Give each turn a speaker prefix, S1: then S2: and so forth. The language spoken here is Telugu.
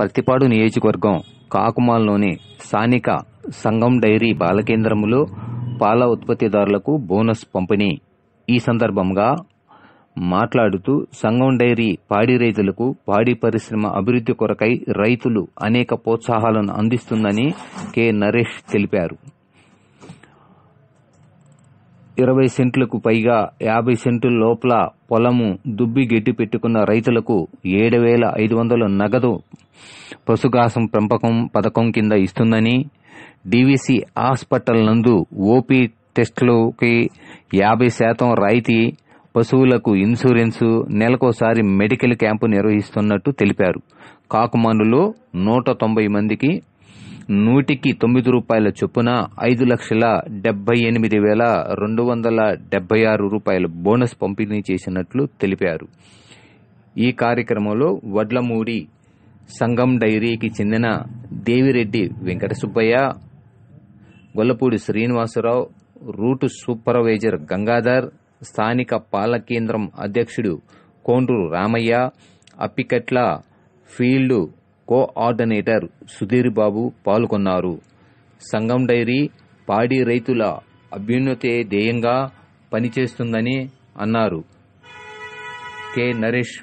S1: పత్తిపాడు నియోజకవర్గం కాకుమాల్లోని స్థానిక సంఘం డైరీ బాలకేంద్రములో పాల ఉత్పత్తిదారులకు బోనస్ పంపిణీ ఈ సందర్భంగా మాట్లాడుతూ సంఘం డైరీ పాడి రైతులకు పాడి పరిశ్రమ అభివృద్ధి కొరకై రైతులు అనేక ప్రోత్సాహాలను అందిస్తుందని కె నరేష్ తెలిపారు ఇరవై సెంట్లకు పైగా యాభై సెంట్ల లోపల పొలము దుబ్బి గెట్టి పెట్టుకున్న రైతులకు ఏడు వేల ఐదు వందల నగదు పశుగ్రాసం పెంపకం పథకం కింద ఇస్తుందని డీవీసీ హాస్పిటల్ నందు ఓపీ టెస్టులకి యాభై శాతం రాయితీ పశువులకు ఇన్సూరెన్సు నెలకోసారి మెడికల్ క్యాంపు నిర్వహిస్తున్నట్టు తెలిపారు కాకుమానులో నూట తొంభై మందికి నూటికి తొమ్మిది రూపాయల చొప్పున ఐదు లక్షల డెబ్బై ఎనిమిది వేల రెండు వందల డెబ్బై ఆరు రూపాయల బోనస్ పంపిణీ చేసినట్లు తెలిపారు ఈ కార్యక్రమంలో వడ్లమూడి సంఘం డైరీకి చెందిన దేవిరెడ్డి వెంకట సుబ్బయ్య గొల్లపూడి శ్రీనివాసరావు రూటు సూపర్వైజర్ గంగాధర్ స్థానిక పాల కేంద్రం అధ్యక్షుడు కోండ్రు రామయ్య అప్పికట్ల ఫీల్డ్ కోఆర్డినేటర్ సుధీర్ బాబు పాల్గొన్నారు సంఘం డైరీ పాడి రైతుల అభ్యున్నతే ధ్యేయంగా పనిచేస్తుందని అన్నారు కె నరేష్